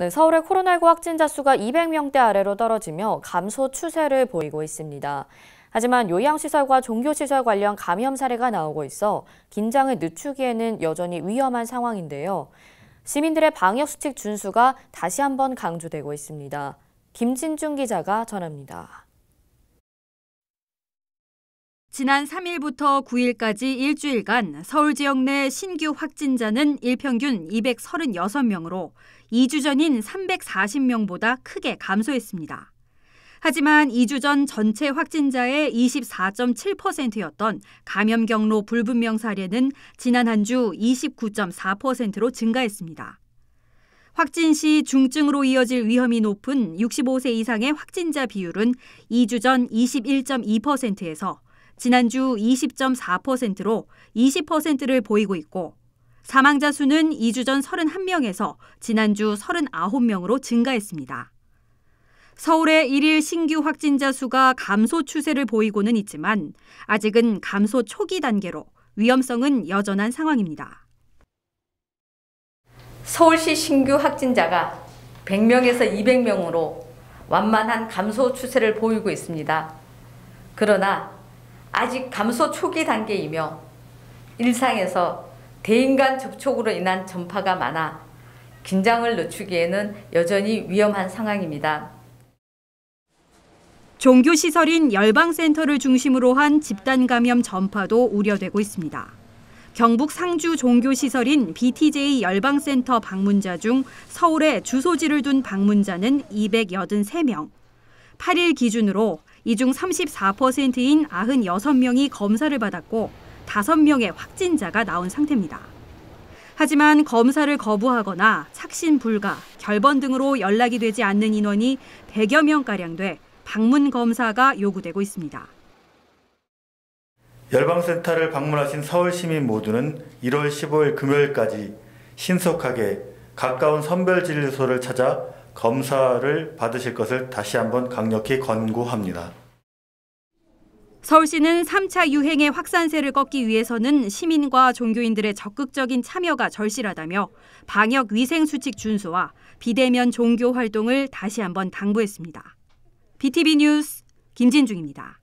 네, 서울의 코로나19 확진자 수가 200명대 아래로 떨어지며 감소 추세를 보이고 있습니다. 하지만 요양시설과 종교시설 관련 감염 사례가 나오고 있어 긴장을 늦추기에는 여전히 위험한 상황인데요. 시민들의 방역수칙 준수가 다시 한번 강조되고 있습니다. 김진중 기자가 전합니다. 지난 3일부터 9일까지 일주일간 서울 지역 내 신규 확진자는 일평균 236명으로 2주 전인 340명보다 크게 감소했습니다. 하지만 2주 전 전체 확진자의 24.7%였던 감염 경로 불분명 사례는 지난 한 주 29.4%로 증가했습니다. 확진 시 중증으로 이어질 위험이 높은 65세 이상의 확진자 비율은 2주 전 21.2%에서 지난주 20.4%로 20%를 보이고 있고 사망자 수는 2주 전 31명에서 지난주 39명으로 증가했습니다. 서울의 1일 신규 확진자 수가 감소 추세를 보이고는 있지만 아직은 감소 초기 단계로 위험성은 여전한 상황입니다. 서울시 신규 확진자가 100명에서 200명으로 완만한 감소 추세를 보이고 있습니다. 그러나 아직 감소 초기 단계이며 일상에서 대인간 접촉으로 인한 전파가 많아 긴장을 늦추기에는 여전히 위험한 상황입니다. 종교시설인 열방센터를 중심으로 한 집단 감염 전파도 우려되고 있습니다. 경북 상주 종교시설인 BTJ 열방센터 방문자 중 서울에 주소지를 둔 방문자는 283명. 8일 기준으로 이중 34%인 96명이 검사를 받았고 5명의 확진자가 나온 상태입니다. 하지만 검사를 거부하거나 착신 불가, 결번 등으로 연락이 되지 않는 인원이 100여 명가량 돼 방문 검사가 요구되고 있습니다. 열방센터를 방문하신 서울시민 모두는 1월 15일 금요일까지 신속하게 가까운 선별진료소를 찾아 검사를 받으실 것을 다시 한번 강력히 권고합니다. 서울시는 3차 유행의 확산세를 꺾기 위해서는 시민과 종교인들의 적극적인 참여가 절실하다며 방역 위생 수칙 준수와 비대면 종교 활동을 다시 한번 당부했습니다. BTV 뉴스 김진중입니다.